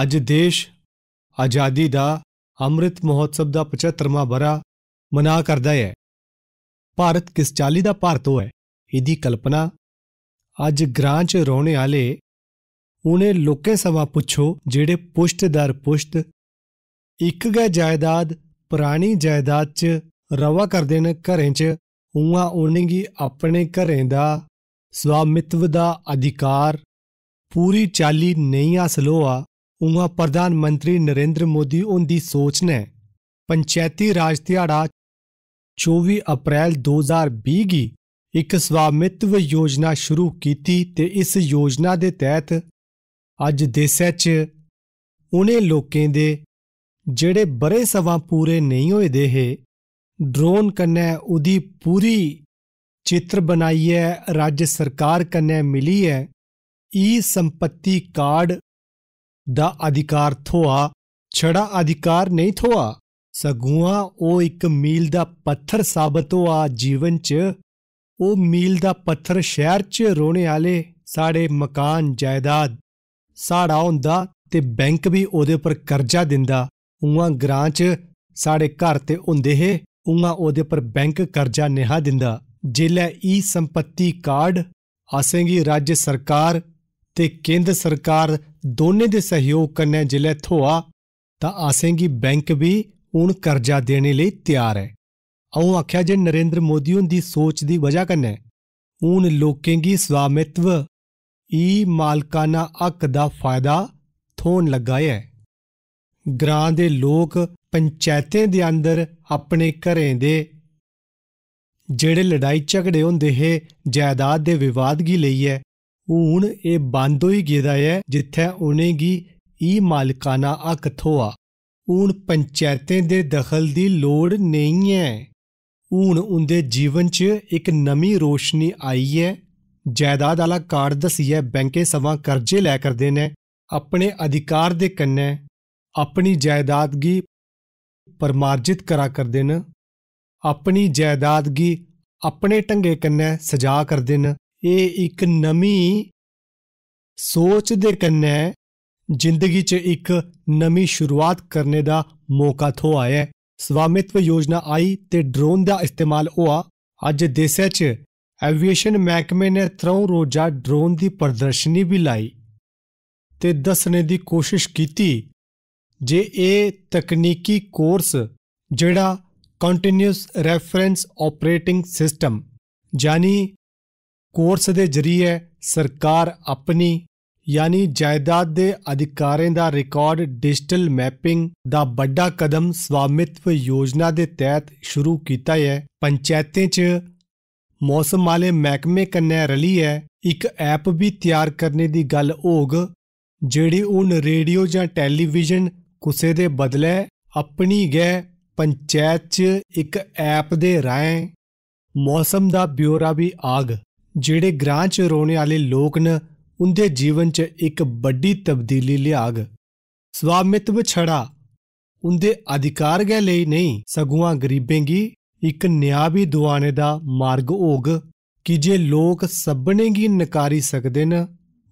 ਅੱਜ ਦੇਸ਼ ਆਜ਼ਾਦੀ ਦਾ ਅੰਮ੍ਰਿਤ ਮਹੋਤਸਵ ਦਾ 75ਵਾਂ ਬਰਾ ਮਨਾ ਕਰਦਾ ਹੈ ਭਾਰਤ ਕਿਸ ਚਾਲੀ ਦਾ ਭਾਰਤ ਹੋਇਆ ਇਹਦੀ ਕਲਪਨਾ ਅੱਜ ਗ੍ਰਾਂ ਚ ਰੋਣੇ ਵਾਲੇ ਉਹਨੇ ਲੋਕੇ ਸਵਾ ਪੁੱਛੋ ਜਿਹੜੇ ਪੁਸ਼ਤ ਦਰ ਪੁਸ਼ਤ ਇੱਕ ਗੈ ਜਾਇਦਾਦ ਪੁਰਾਣੀ ਜਾਇਦਾਦ ਚ ਰਵਾ ਕਰਦੇ ਨੇ ਘਰੇ ਚ ਉਹਾਂ ਕੀ ਆਪਣੇ ਘਰੇ ਦਾ ਸਵਾਮਿਤਵ ਦਾ ਅਧਿਕਾਰ ਪੂਰੀ ਚਾਲੀ ਨਹੀਂ ਹਾਸਲ ਹੋਆ ਉਹਾਂ ਪ੍ਰਧਾਨ ਮੰਤਰੀ ਨਰਿੰਦਰ ਮੋਦੀ ਉਹਦੀ ਸੋਚ ਨੇ ਪੰਚਾਇਤੀ ਰਾਜ ਦਿਹਾੜਾ 24 ਅਪ੍ਰੈਲ 2020 ਗੀ ਇੱਕ ਸਵਾਮਿਤਵ ਯੋਜਨਾ ਸ਼ੁਰੂ ਕੀਤੀ ਤੇ ਇਸ ਯੋਜਨਾ ਦੇ ਤਹਿਤ ਅੱਜ ਦੇਸ਼ 'ਚ ਉਹਨੇ ਲੋਕਾਂ ਦੇ ਜਿਹੜੇ ਬਰੇ ਸਵਾ ਪੂਰੇ ਨਹੀਂ ਹੋਏ ਦੇ ਹੈ ਡਰੋਨ ਕੰਨੇ ਉਹਦੀ ਪੂਰੀ ਚਿੱਤਰ ਬਣਾਈ ਹੈ ਰਾਜ ਸਰਕਾਰ ਕੰਨੇ ਮਿਲੀ ਹੈ ਈ ਸੰਪਤੀ ਕਾਰਡ ਦਾ ਅਧਿਕਾਰ ਥੋਆ ਛੜਾ ਅਧਿਕਾਰ ਨਹੀਂ ਥੋਆ ਸਗੂਆ ਉਹ ਇੱਕ ਮੀਲ ਦਾ ਪੱਥਰ ਸਾਬਤ ਹੋਆ ਜੀਵਨ 'ਚ ਉਹ ਮੀਲ ਦਾ ਪੱਥਰ ਸ਼ਹਿਰ 'ਚ ਰੋਣੇ ਵਾਲੇ ਸਾਡੇ ਮਕਾਨ ਜਾਇਦਾਦ ਸਾੜਾ ਹੁੰਦਾ ਤੇ ਬੈਂਕ ਵੀ ਉਹਦੇ ਉੱਪਰ ਕਰਜ਼ਾ ਦਿੰਦਾ ਉਹਾਂ ਗ੍ਰਾਂ 'ਚ ਸਾਡੇ ਘਰ ਤੇ ਹੁੰਦੇ ਹੈ ਉਹਾਂ ਉਹਦੇ ਉੱਪਰ ਬੈਂਕ ਕਰਜ਼ਾ ਨਿਹਾ ਦਿੰਦਾ ਜਿਲੇ ਈ ਸੰਪਤੀ ਕਾਰਡ ਅਸੇਂਗੀ ਰਾਜ ਸਰਕਾਰ ਤੇ ਕੇਂਦਰ ਸਰਕਾਰ ਦੋਨੇ ਦੇ ਸਹਿਯੋਗ ਕੰਨੇ ਜ਼ਿਲ੍ਹੇ ਥੋਆ ਤਾਂ ਆਸੇਂਗੀ ਬੈਂਕ ਵੀ ਹੁਣ ਕਰਜ਼ਾ ਦੇਣ ਲਈ ਤਿਆਰ ਹੈ ਉਹ ਆਖਿਆ ਜੇ ਨਰਿੰਦਰ ਮੋਦੀ ਹੁੰਦੀ ਸੋਚ ਦੀ ਵਜ੍ਹਾ ਕੰਨੇ ਹੁਣ ਲੋਕਾਂਗੀ ਸਵਾਮਿਤਵ ਈ ਮਾਲਕਾਨਾ ਅਕ ਦਾ ਫਾਇਦਾ ਥੋਣ ਲੱਗਾ ਹੈ ਗ੍ਰਾਂ ਦੇ ਲੋਕ ਪੰਚਾਇਤਾਂ ਦੇ ਅੰਦਰ ਆਪਣੇ ਘਰੇ ਦੇ ਜਿਹੜੇ ਲੜਾਈ ਝਗੜੇ ਹੁੰਦੇ ਹੈ ਜਾਇਦਾਦ ਦੇ ਵਿਵਾਦ ਕੀ ਲਈ ਹੈ ਇਹ ਬੰਦ ਹੋ ਹੀ ਗਿਆ ਹੈ ਜਿੱਥੇ ਉਹਨੇ उनेंगी ਈ ਮਾਲਕਾਨਾ हक ਥੋਆ ਹੁਣ ਪੰਚਾਇਤਾਂ ਦੇ ਦਖਲ ਦੀ ਲੋੜ ਨਹੀਂ ਹੈ ਹੁਣ ਉਹਦੇ ਜੀਵਨ 'ਚ ਇੱਕ ਨਵੀਂ ਰੋਸ਼ਨੀ ਆਈ ਹੈ ਜਾਇਦਾਦ ਵਾਲਾ ਕਾਰਡ ਦਸੀਏ ਬੈਂਕੇ ਸਵਾ ਕਰਜ਼ੇ ਲੈ ਕਰਦੇ ਨੇ ਆਪਣੇ ਅਧਿਕਾਰ ਦੇ ਕੰਨੇ ਆਪਣੀ ਜਾਇਦਾਦ ਦੀ ਪਰਮਾਰਜਿਤ ਕਰਾ ਕਰਦੇ ਨੇ ਆਪਣੀ ਜਾਇਦਾਦ ਦੀ ਆਪਣੇ ਟੰਗੇ ਕੰਨੇ ਸਜਾ ਕਰਦੇ ਨੇ ਇਹ ਇੱਕ ਨਵੀਂ ਸੋਚ ਦੇ ਕੰਨੇ ਜ਼ਿੰਦਗੀ 'ਚ ਇੱਕ ਨਵੀਂ ਸ਼ੁਰੂਆਤ ਕਰਨੇ ਦਾ ਮੌਕਾ ਥੋ ਆਇਆ ਹੈ ਸਵਾਮਿਤਵ ਯੋਜਨਾ ਆਈ ਤੇ ਡਰੋਨ ਦਾ ਇਸਤੇਮਾਲ ਹੋਆ ਅੱਜ ਦੇਸ਼ਾ 'ਚ ਐਵੀਏਸ਼ਨ ਮਹਿਕਮੇ ਨੇ 3 ਰੋਜ਼ਾ ਡਰੋਨ ਦੀ ਪ੍ਰਦਰਸ਼ਨੀ ਵੀ ਲਾਈ ਤੇ ਦੱਸਣੇ ਦੀ ਕੋਸ਼ਿਸ਼ ਕੀਤੀ ਜੇ ਇਹ ਤਕਨੀਕੀ ਕੋਰਸ ਜਿਹੜਾ ਕੰਟੀਨਿਊਸ ਰੈਫਰੈਂਸ ਆਪਰੇਟਿੰਗ ਸਿਸਟਮ ਯਾਨੀ ਕੋਰਸ ਦੇ ਜ਼ਰੀਏ ਸਰਕਾਰ ਆਪਣੀ ਯਾਨੀ ਜਾਇਦਾਦ ਦੇ ਅਧਿਕਾਰਾਂ ਦਾ ਰਿਕਾਰਡ ਡਿਜੀਟਲ ਮੈਪਿੰਗ ਦਾ ਵੱਡਾ ਕਦਮ ਸਵਾਮਿਤਵ ਯੋਜਨਾ ਦੇ ਤਹਿਤ ਸ਼ੁਰੂ ਕੀਤਾ ਹੈ ਪੰਚਾਇਤਾਂ 'ਚ ਮੌਸਮ ਵਾਲੇ ਮਹਿਕਮੇ ਕੰਨੇ ਰਲੀ ਹੈ ਇੱਕ ਐਪ ਵੀ ਤਿਆਰ ਕਰਨੇ ਦੀ ਗੱਲ ਹੋਗ ਜਿਹੜੀ ਉਹਨ ਰੇਡੀਓ ਜਾਂ ਟੈਲੀਵਿਜ਼ਨ ਕੁਸੇ ਦੇ ਬਦਲੇ ਆਪਣੀ ਗੈ ਪੰਚਾਇਤ 'ਚ ਇੱਕ ਐਪ ਦੇ ਰਾਹੀਂ ਮੌਸਮ ਦਾ ਬਿਊਰਾ ਵੀ ਆਗ ਜਿਹੜੇ ਗ੍ਰਾਂ 'ਚ ਰੋਣੇ ਵਾਲੇ ਲੋਕ ਨ ਉਹਦੇ ਜੀਵਨ 'ਚ ਇੱਕ ਵੱਡੀ ਤਬਦੀਲੀ ਲਿਆਗ ਸਵਾਮਿਤਵ ਛੜਾ ਉਹਦੇ ਅਧਿਕਾਰ ਗੈ ਲਈ ਨਹੀਂ ਸਗੂਆਂ ਗਰੀਬੇਂਗੀ ਇੱਕ ਨਿਆਂ ਵੀ ਦੁਆਣੇ ਦਾ ਮਾਰਗ ਹੋਗ ਕਿ ਜੇ ਲੋਕ ਸਭਨੇਗੀ ਨਕਾਰੀ ਸਕਦੇ ਨ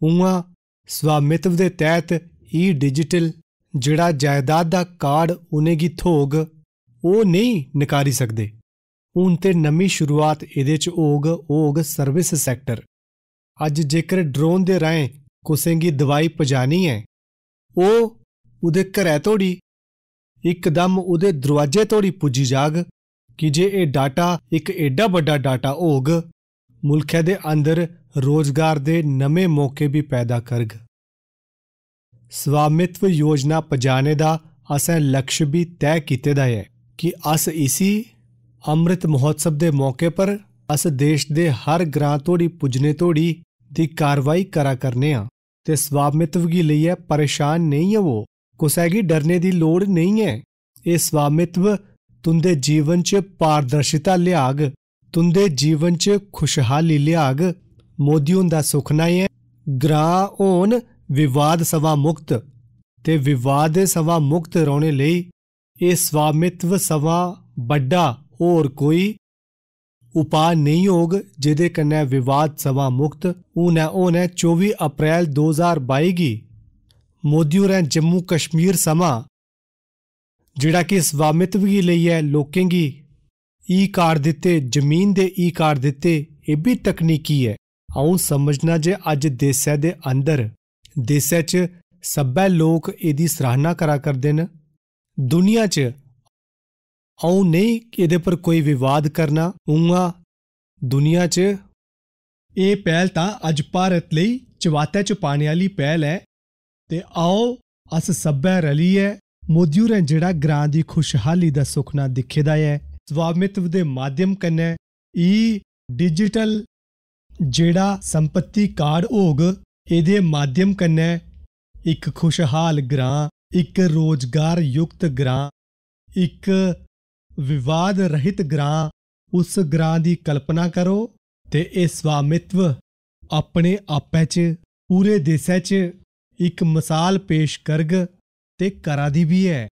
ਉਹਾਂ ਸਵਾਮਿਤਵ ਦੇ ਤਹਿਤ ਈ ਡਿਜੀਟਲ ਜਿਹੜਾ ਜਾਇਦਾਦ ਦਾ ਕਾਰਡ ਉਹਨੇ ਕੀ ਥੋਗ ਉਹ ਨਹੀਂ ਨਕਾਰੀ ਸਕਦੇ ਹੁਣ ਤੇ ਨਵੀਂ ਸ਼ੁਰੂਆਤ ਇਹਦੇ ਚ ਹੋਗ ਹੋਗ ਸਰਵਿਸ ਸੈਕਟਰ ਅੱਜ ਜੇਕਰ ਡਰੋਨ ਦੇ ਰਾਹੀਂ ਕੁਸੇਂਗੀ ਦਵਾਈ ਪਜਾਣੀ ਹੈ ਉਹ ਉਹਦੇ ਘਰੇ ਤੋੜੀ ਇੱਕਦਮ ਉਹਦੇ ਦਰਵਾਜ਼ੇ ਤੋੜੀ ਪੁੱਜੀ ਜਾਗ ਕਿ ਜੇ ਇਹ ਡਾਟਾ ਇੱਕ ਐਡਾ ਵੱਡਾ ਡਾਟਾ ਹੋਗ ਮੁਲਕ ਦੇ ਅੰਦਰ ਰੋਜ਼ਗਾਰ ਦੇ ਨਵੇਂ ਮੌਕੇ ਵੀ ਪੈਦਾ ਕਰਗ ਸਵਾਮਿਤਵ ਯੋਜਨਾ ਪਜਾਣੇ ਦਾ ਅਸਾਂ ਲਕਸ਼ ਵੀ ਤੈਅ ਕੀਤੇ ਦਾ ਹੈ ਕਿ ਅਸ ਇਸੀ ਅੰਮ੍ਰਿਤ ਮਹੋਤਸਵ ਦੇ ਮੌਕੇ ਪਰ ਅਸ ਦੇਸ਼ ਦੇ ਹਰ ਗ੍ਰਾਂ ਤੋੜੀ ਪੁੱਜਨੇ ਤੋੜੀ ਦੀ ਕਾਰਵਾਈ ਕਰਾ ਕਰਨੇ ਆ ਤੇ ਸਵਾਮਿਤਵਗੀ ਲਈ ਹੈ ਪਰੇਸ਼ਾਨ ਨਹੀਂ ਹੈ ਉਹ ਕੋਸੈਗੀ ਡਰਨੇ ਦੀ ਲੋੜ ਨਹੀਂ ਹੈ ਇਹ ਸਵਾਮਿਤਵ ਤੁੰਦੇ ਜੀਵਨ 'ਚ ਪਾਰਦਰਸ਼ਿਤਾ ਲਿਆਗ ਤੁੰਦੇ ਜੀਵਨ 'ਚ ਖੁਸ਼ਹਾਲੀ ਲਿਆਗ ਮੋਦੀ ਹੁੰਦਾ ਸੁਖਨਾ ਹੈ ਗ੍ਰਾਂ ਹੋਣ ਵਿਵਾਦ ਸਵਾ ਮੁਕਤ ਤੇ ਵਿਵਾਦ ਸਵਾ ਮੁਕਤ ਰਹਣੇ ਲਈ ਇਹ ਸਵਾਮਿਤਵ ਸਵਾ ਵੱਡਾ ਹੋਰ ਕੋਈ ਉਪਾਅ ਨਹੀਂ ਹੋਗ ਜਿਹਦੇ ਕੰਨੇ ਵਿਵਾਦ ਸਵਾ ਮੁਕਤ ਉਹਨੇ ਉਹਨੇ 24 ਅਪ੍ਰੈਲ 2022 ਗੀ ਮੋਦੀ ਹੋਰਾਂ ਜੰਮੂ ਕਸ਼ਮੀਰ ਸਮਾ ਜਿਹੜਾ ਕਿ ਸਵਾਮਿਤਵ ਹੀ ਲਈ ਹੈ ਲੋਕਾਂ ਦੀ ਈ ਕਾਰ ਦਿੱਤੇ ਜ਼ਮੀਨ ਦੇ ਈ ਕਾਰ ਦਿੱਤੇ ਇਹ ਵੀ ਤਕਨੀਕੀ ਹੈ ਆਉ ਸਮਝਣਾ ਜੇ ਅੱਜ ਦੇਸ਼ ਦੇ ਅੰਦਰ ਦੇਸ਼ ਚ ਸੱਬੇ ਲੋਕ ਇਹਦੀ ਸਰਾਹਨਾ ਕਰਾ ਕਰਦੇ ਨੇ ਦੁਨੀਆ ਚ ਆਉ ਨਹੀਂ ਇਹਦੇ ਪਰ ਕੋਈ ਵਿਵਾਦ ਕਰਨਾ ਉਂਗਾ ਦੁਨੀਆ 'ਚ ਇਹ ਪਹਿਲ ਤਾਂ ਅੱਜ ਭਾਰਤ ਲਈ ਚਵਾਤੇ ਚ ਪਾਣੀ ਵਾਲੀ ਪਹਿਲ ਹੈ ਤੇ ਆਓ ਅਸ ਸਭੈ ਰਲੀਏ ਮੋਦੀ ਰੇ ਜਿਹੜਾ ਗ੍ਰਾਂ ਦੀ ਖੁਸ਼ਹਾਲੀ ਦਾ ਸੁਖਨਾ ਦਿਖੇਦਾ ਹੈ ਸਵਾਮਿਤਵ ਦੇ ਮਾਧਿਅਮ ਕੰਨੇ ਈ ਡਿਜੀਟਲ ਜਿਹੜਾ ਸੰਪਤੀ ਕਾਰਡ ਹੋਗ ਇਹਦੇ ਮਾਧਿਅਮ ਕੰਨੇ ਇੱਕ ਖੁਸ਼ਹਾਲ ਗ੍ਰਾਂ ਇੱਕ ਰੋਜ਼ਗਾਰ ਯੁਕਤ ਗ੍ਰਾਂ ਇੱਕ ਵਿਵਾਦ ਰਹਿਤ ਗ੍ਰਾਂ ਉਸ ਗ੍ਰਾਂ ਦੀ ਕਲਪਨਾ ਕਰੋ ਤੇ ਇਹ ਸਵਾਮਿਤਵ ਆਪਣੇ ਆਪੇ 'ਚ ਪੂਰੇ ਦੇਸ਼ 'ਚ ਇੱਕ ਮਿਸਾਲ ਪੇਸ਼ ਕਰਗ ਤੇ ਕਰਾ ਦੀ ਵੀ ਹੈ